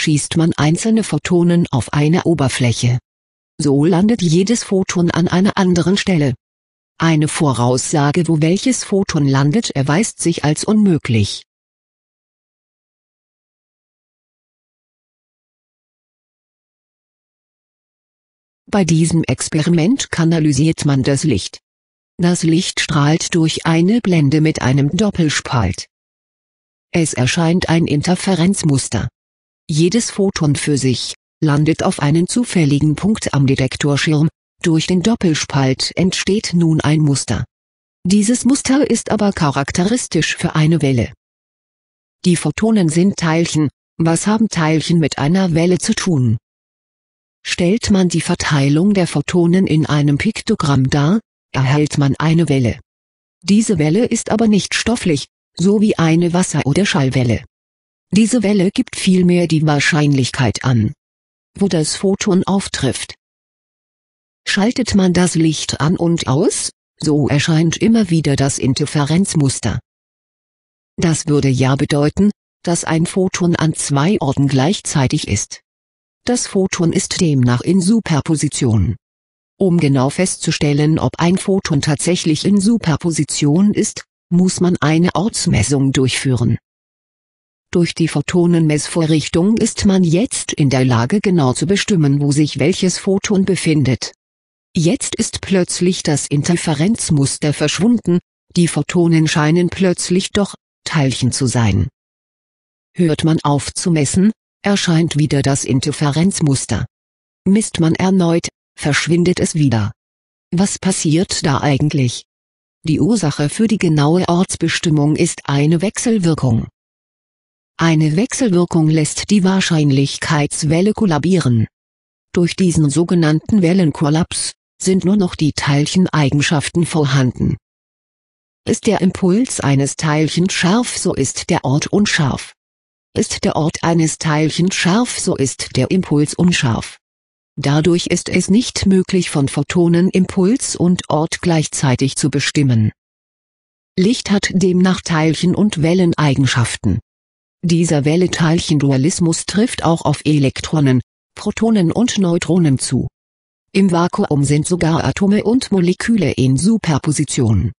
schießt man einzelne Photonen auf eine Oberfläche. So landet jedes Photon an einer anderen Stelle. Eine Voraussage, wo welches Photon landet, erweist sich als unmöglich. Bei diesem Experiment kanalisiert man das Licht. Das Licht strahlt durch eine Blende mit einem Doppelspalt. Es erscheint ein Interferenzmuster. Jedes Photon für sich, landet auf einen zufälligen Punkt am Detektorschirm, durch den Doppelspalt entsteht nun ein Muster. Dieses Muster ist aber charakteristisch für eine Welle. Die Photonen sind Teilchen, was haben Teilchen mit einer Welle zu tun? Stellt man die Verteilung der Photonen in einem Piktogramm dar, erhält man eine Welle. Diese Welle ist aber nicht stofflich, so wie eine Wasser- oder Schallwelle. Diese Welle gibt vielmehr die Wahrscheinlichkeit an, wo das Photon auftrifft. Schaltet man das Licht an und aus, so erscheint immer wieder das Interferenzmuster. Das würde ja bedeuten, dass ein Photon an zwei Orten gleichzeitig ist. Das Photon ist demnach in Superposition. Um genau festzustellen ob ein Photon tatsächlich in Superposition ist, muss man eine Ortsmessung durchführen durch die Photonenmessvorrichtung ist man jetzt in der Lage genau zu bestimmen wo sich welches Photon befindet. Jetzt ist plötzlich das Interferenzmuster verschwunden, die Photonen scheinen plötzlich doch Teilchen zu sein. Hört man auf zu messen, erscheint wieder das Interferenzmuster. Misst man erneut, verschwindet es wieder. Was passiert da eigentlich? Die Ursache für die genaue Ortsbestimmung ist eine Wechselwirkung. Eine Wechselwirkung lässt die Wahrscheinlichkeitswelle kollabieren. Durch diesen sogenannten Wellenkollaps sind nur noch die Teilcheneigenschaften vorhanden. Ist der Impuls eines Teilchens scharf, so ist der Ort unscharf. Ist der Ort eines Teilchens scharf, so ist der Impuls unscharf. Dadurch ist es nicht möglich von Photonen Impuls und Ort gleichzeitig zu bestimmen. Licht hat demnach Teilchen- und Welleneigenschaften. Dieser Welle-Teilchen-Dualismus trifft auch auf Elektronen, Protonen und Neutronen zu. Im Vakuum sind sogar Atome und Moleküle in Superposition.